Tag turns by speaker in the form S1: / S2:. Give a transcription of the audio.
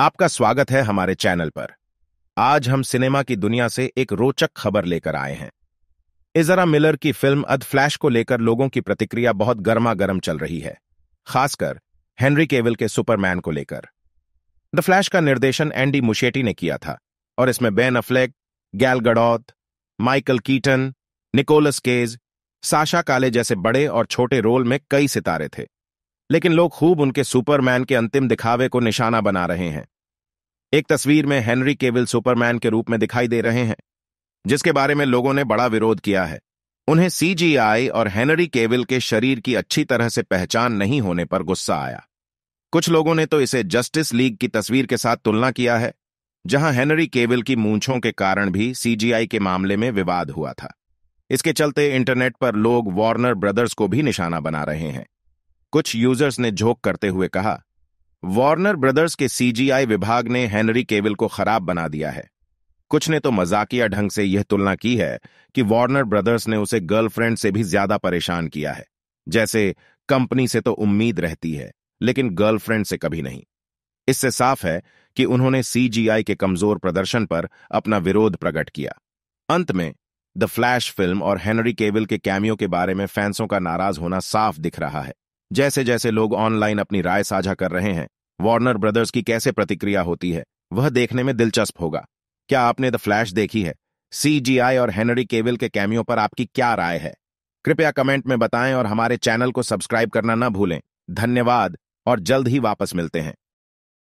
S1: आपका स्वागत है हमारे चैनल पर आज हम सिनेमा की दुनिया से एक रोचक खबर लेकर आए हैं इजरा मिलर की फिल्म अद फ्लैश को लेकर लोगों की प्रतिक्रिया बहुत गर्मा गर्म चल रही है खासकर हेनरी केविल के सुपरमैन को लेकर द फ्लैश का निर्देशन एंडी मुशेटी ने किया था और इसमें Ben Affleck Gal Gadot Michael Keaton Nicolas Cage Sasha Calle जैसे बड़े और छोटे रोल में कई सितारे थे लेकिन लोग खूब उनके सुपरमैन के अंतिम दिखावे को निशाना बना रहे हैं एक तस्वीर में हेनरी केविल सुपरमैन के रूप में दिखाई दे रहे हैं जिसके बारे में लोगों ने बड़ा विरोध किया है उन्हें सीजीआई और हेनरी केविल के शरीर की अच्छी तरह से पहचान नहीं होने पर गुस्सा आया कुछ लोगों ने तो इसे जस्टिस लीग की तस्वीर के साथ तुलना किया है जहां हेनरी केविल की मूंछों के कारण भी सीजीआई के मामले में विवाद हुआ था इसके चलते इंटरनेट पर लोग वार्नर ब्रदर्स को भी निशाना बना रहे हैं कुछ यूजर्स ने झोंक करते हुए कहा वार्नर ब्रदर्स के सीजीआई विभाग ने हेनरी केविल को खराब बना दिया है कुछ ने तो मजाकिया ढंग से यह तुलना की है कि वार्नर ब्रदर्स ने उसे गर्लफ्रेंड से भी ज्यादा परेशान किया है जैसे कंपनी से तो उम्मीद रहती है लेकिन गर्लफ्रेंड से कभी नहीं इससे साफ है कि उन्होंने सीजीआई के कमजोर प्रदर्शन पर अपना विरोध प्रकट किया अंत में द फ्लैश फिल्म और हेनरी केविल के कैमियो के बारे में फैंसों का नाराज होना साफ दिख रहा है जैसे जैसे लोग ऑनलाइन अपनी राय साझा कर रहे हैं वार्नर ब्रदर्स की कैसे प्रतिक्रिया होती है वह देखने में दिलचस्प होगा क्या आपने द फ्लैश देखी है सीजीआई और हेनरी केवल के कैमियो पर आपकी क्या राय है कृपया कमेंट में बताएं और हमारे चैनल को सब्सक्राइब करना न भूलें धन्यवाद और जल्द ही वापस मिलते हैं